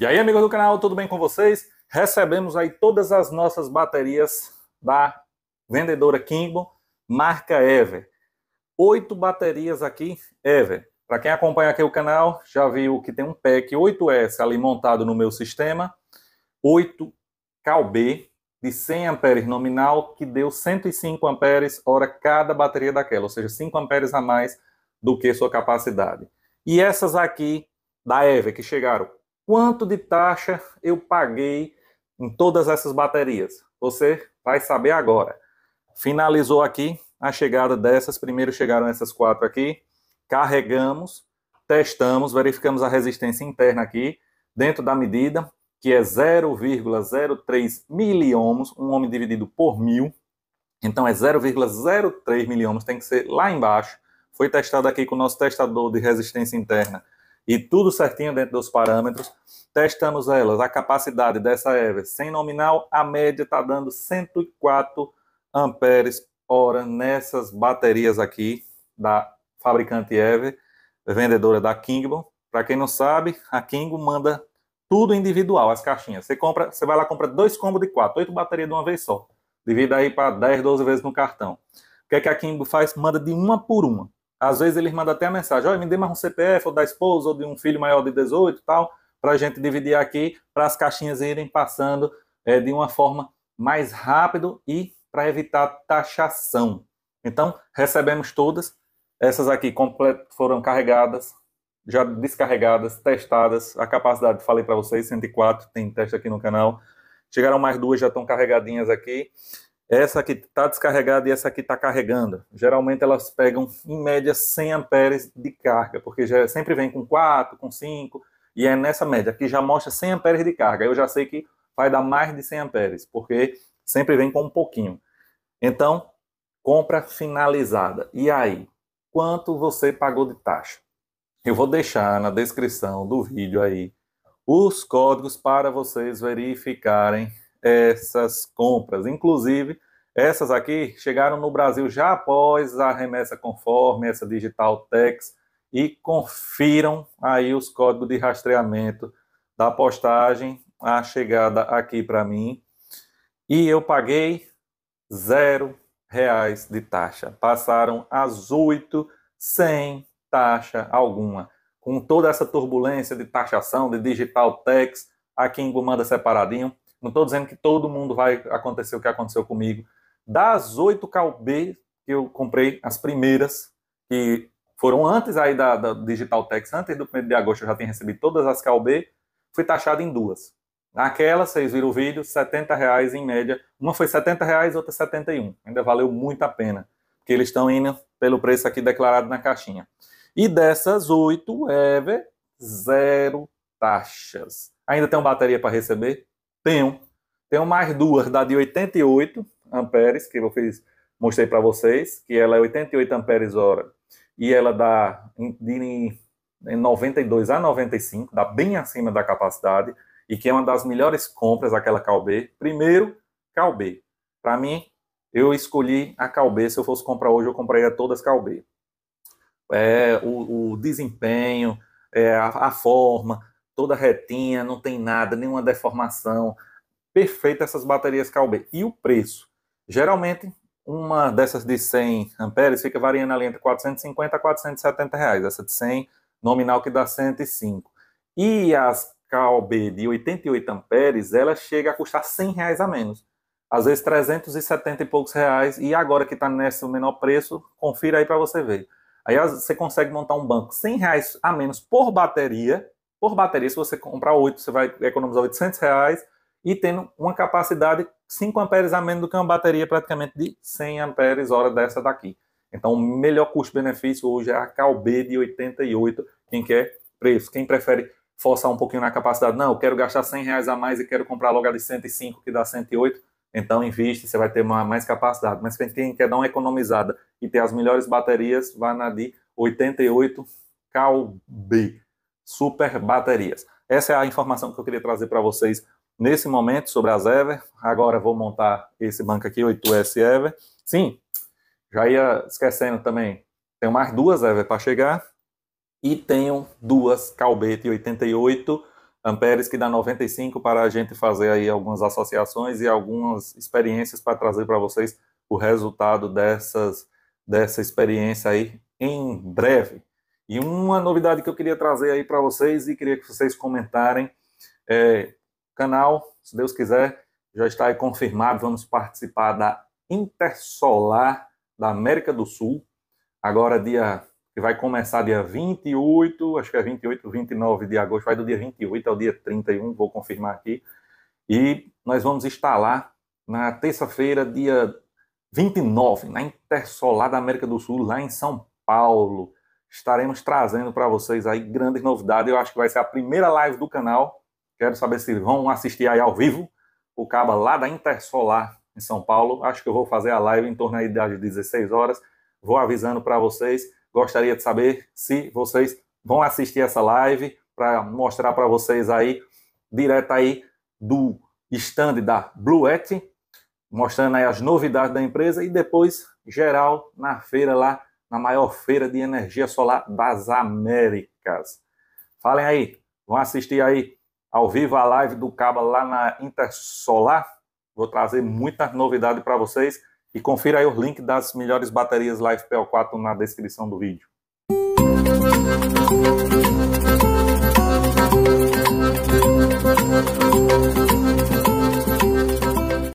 E aí, amigos do canal, tudo bem com vocês? Recebemos aí todas as nossas baterias da vendedora Kimbo, marca Ever. Oito baterias aqui, Ever. Para quem acompanha aqui o canal, já viu que tem um pack 8S ali montado no meu sistema, 8 CalB de 100 amperes nominal, que deu 105 amperes hora cada bateria daquela, ou seja, 5 amperes a mais do que sua capacidade. E essas aqui da Ever, que chegaram quanto de taxa eu paguei em todas essas baterias. Você vai saber agora. Finalizou aqui a chegada dessas. Primeiro chegaram essas quatro aqui. Carregamos, testamos, verificamos a resistência interna aqui, dentro da medida, que é 0,03 miliohms, um ohm dividido por mil. Então é 0,03 miliohms, tem que ser lá embaixo. Foi testado aqui com o nosso testador de resistência interna e tudo certinho dentro dos parâmetros. Testamos elas, a capacidade dessa EVE sem nominal, a média está dando 104 amperes hora nessas baterias aqui da fabricante EVE, vendedora da Kingbo. Para quem não sabe, a Kingbo manda tudo individual, as caixinhas. Você compra, você vai lá compra dois combos de quatro, oito baterias de uma vez só. Divida aí para 10, 12 vezes no cartão. O que, é que a Kingbo faz? Manda de uma por uma. Às vezes eles mandam até a mensagem: olha, me dê mais um CPF ou da esposa ou de um filho maior de 18 e tal, para a gente dividir aqui, para as caixinhas irem passando é, de uma forma mais rápido e para evitar taxação. Então, recebemos todas. Essas aqui foram carregadas, já descarregadas, testadas. A capacidade, falei para vocês, 104, tem teste aqui no canal. Chegaram mais duas, já estão carregadinhas aqui essa que está descarregada e essa que está carregando. Geralmente elas pegam em média 100 amperes de carga, porque já sempre vem com 4, com 5, e é nessa média que já mostra 100 amperes de carga. Eu já sei que vai dar mais de 100 amperes, porque sempre vem com um pouquinho. Então, compra finalizada. E aí, quanto você pagou de taxa? Eu vou deixar na descrição do vídeo aí os códigos para vocês verificarem essas compras. Inclusive, essas aqui chegaram no Brasil já após a remessa conforme essa Digital Tax e confiram aí os códigos de rastreamento da postagem, a chegada aqui para mim. E eu paguei zero reais de taxa. Passaram as oito sem taxa alguma. Com toda essa turbulência de taxação, de digital tax, aqui em Gomanda separadinho, não estou dizendo que todo mundo vai acontecer o que aconteceu comigo. Das oito Calbê que eu comprei, as primeiras, que foram antes aí da, da Digital Tax, antes do 1 de agosto eu já tinha recebido todas as Calbê, fui taxado em duas. Naquela, vocês viram o vídeo, 70 reais em média. Uma foi 70 reais, outra 71. Ainda valeu muito a pena, porque eles estão indo pelo preço aqui declarado na caixinha. E dessas oito, Ever, zero taxas. Ainda tem uma bateria para receber? Tenho. Tenho mais duas, da de 88 amperes, que eu fiz, mostrei para vocês, que ela é 88 amperes hora, e ela dá de 92 a 95, dá bem acima da capacidade, e que é uma das melhores compras, aquela Calbê. Primeiro, Calbê. Para mim, eu escolhi a Calbê, se eu fosse comprar hoje, eu compraria todas Calbê. É, o, o desempenho, é, a, a, forma toda retinha, não tem nada, nenhuma deformação. Perfeita essas baterias calbe E o preço? Geralmente, uma dessas de 100 amperes fica variando ali entre 450 a 470 reais. Essa de 100, nominal que dá 105. E as calbe de 88 amperes, ela chega a custar 100 reais a menos. Às vezes 370 e poucos reais. E agora que está nesse menor preço, confira aí para você ver. Aí você consegue montar um banco 100 reais a menos por bateria por bateria, se você comprar 8, você vai economizar 800 reais e tendo uma capacidade 5 amperes a menos do que uma bateria praticamente de 100 amperes hora dessa daqui. Então, o melhor custo-benefício hoje é a CalB de 88, quem quer preço. Quem prefere forçar um pouquinho na capacidade, não, eu quero gastar 100 reais a mais e quero comprar logo a de 105, que dá 108, então investe, você vai ter mais capacidade. Mas quem quer dar uma economizada e ter as melhores baterias, vai na de 88 CalB super baterias. Essa é a informação que eu queria trazer para vocês nesse momento sobre as Ever. Agora vou montar esse banco aqui, 8S Ever. Sim, já ia esquecendo também, tenho mais duas Ever para chegar e tenho duas Calbete 88 amperes que dá 95 para a gente fazer aí algumas associações e algumas experiências para trazer para vocês o resultado dessas dessa experiência aí em breve. E uma novidade que eu queria trazer aí para vocês e queria que vocês comentarem. É, canal, se Deus quiser, já está aí confirmado. Vamos participar da Intersolar da América do Sul. Agora, dia que vai começar dia 28, acho que é 28, 29 de agosto, vai do dia 28 ao dia 31, vou confirmar aqui. E nós vamos instalar na terça-feira, dia 29, na Intersolar da América do Sul, lá em São Paulo estaremos trazendo para vocês aí grandes novidades. Eu acho que vai ser a primeira live do canal. Quero saber se vão assistir aí ao vivo. O Caba lá da Intersolar, em São Paulo. Acho que eu vou fazer a live em torno aí das 16 horas. Vou avisando para vocês. Gostaria de saber se vocês vão assistir essa live para mostrar para vocês aí, direto aí do stand da Bluet, mostrando aí as novidades da empresa e depois geral na feira lá na maior feira de energia solar das Américas. Falem aí, vão assistir aí ao vivo a live do Caba lá na Intersolar. Vou trazer muita novidade para vocês e confira aí o link das melhores baterias Life PL4 na descrição do vídeo. Música